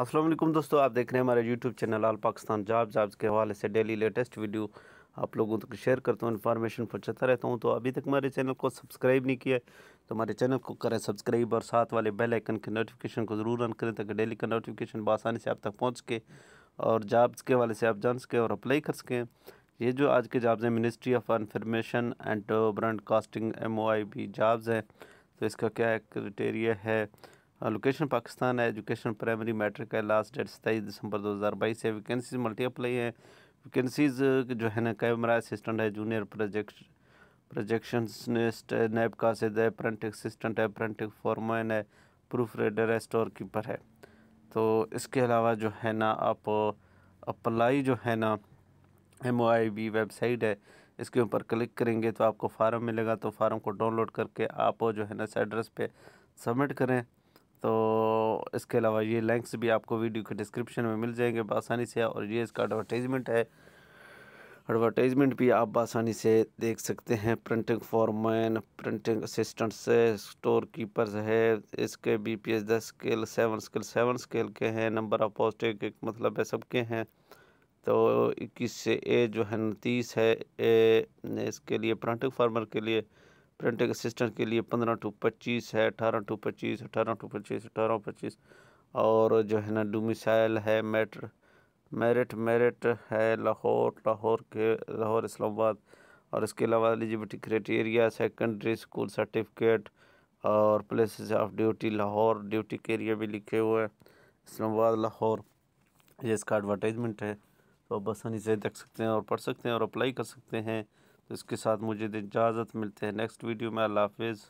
असलम दोस्तों आप देख रहे हैं हमारे YouTube channel all Pakistan job jobs के हवाले से डेली लेटेस्ट वीडियो आप लोगों तक शेयर करता हूँ इन्फॉर्मेशन पहुँचाता रहता हूँ तो अभी तक हमारे चैनल को सब्सक्राइब नहीं किया तो हमारे चैनल को करें सब्सक्राइब और साथ वाले बेल आइकन के नोटिफिकेशन को ज़रूर ऑन करें ताकि डेली का नोटिफिकेशन बसानी से आप तक पहुँच सके और जॉब्स के हवाले से आप जान सकें और अप्लाई कर सकें ये जो आज के जॉब्स हैं ministry of information and broadcasting M jobs हैं तो इसका क्या क्राइटेरिया है लोकेशन uh, पाकिस्तान है एजुकेशन प्राइमरी मैट्रिक है लास्ट डेट सताईस दिसंबर दो हज़ार बाईस है वैकेंसीज मल्टीप्लाई हैं वैकेंसीज uh, जो है ना कैमरा असिस्टेंट है जूनियर प्रोजेक्ट प्रोजेक्शनिस्ट है नैब कासिद है प्रिंट असिस्टेंट है प्रिंट फॉरमैन है प्रूफ रेडर है स्टोर कीपर है तो इसके अलावा जो है ना आप अप्लाई uh, जो है ना M O I B website है इसके ऊपर क्लिक करेंगे तो आपको फार्म मिलेगा तो फार्म को डाउनलोड करके आप जो है ना इस एड्रेस पे सबमिट करें तो इसके अलावा ये लिंक्स भी आपको वीडियो के डिस्क्रिप्शन में मिल जाएंगे बसानी से और ये इसका एडवर्टाइजमेंट है एडवर्टाइजमेंट भी आप आसानी से देख सकते हैं प्रिंटिंग फॉरमैन प्रिंटिंग असिस्टेंट्स है स्टोर कीपर्स है इसके बी पी एस दस scale seven scale seven scale के हैं नंबर ऑफ पॉजिटिव एक मतलब है सबके हैं तो इक्कीस से ए जो है उनतीस है ए इसके लिए प्रिंटिंग फार्मर के लिए प्रिंटिंग असिस्टेंट के लिए पंद्रह टू पच्चीस है अठारह टू पच्चीस अठारह टू पच्चीस अठारह पच्चीस और जो है ना डोमिसाइल है मेट मेरिट मेरिट है लाहौर लाहौर के लाहौर इस्लामाबाद और इसके अलावा eligibility criteria secondary school certificate और places of duty Lahore duty के एरिया भी लिखे हुए हैं इस्लामाबाद लाहौर ये इसका एडवर्टाइजमेंट है तो आप आसानी से देख सकते हैं और पढ़ सकते हैं और अप्लाई कर सकते हैं तो इसके साथ मुझे इजाज़त मिलते हैं नेक्स्ट वीडियो में अल्लाह हाफिज़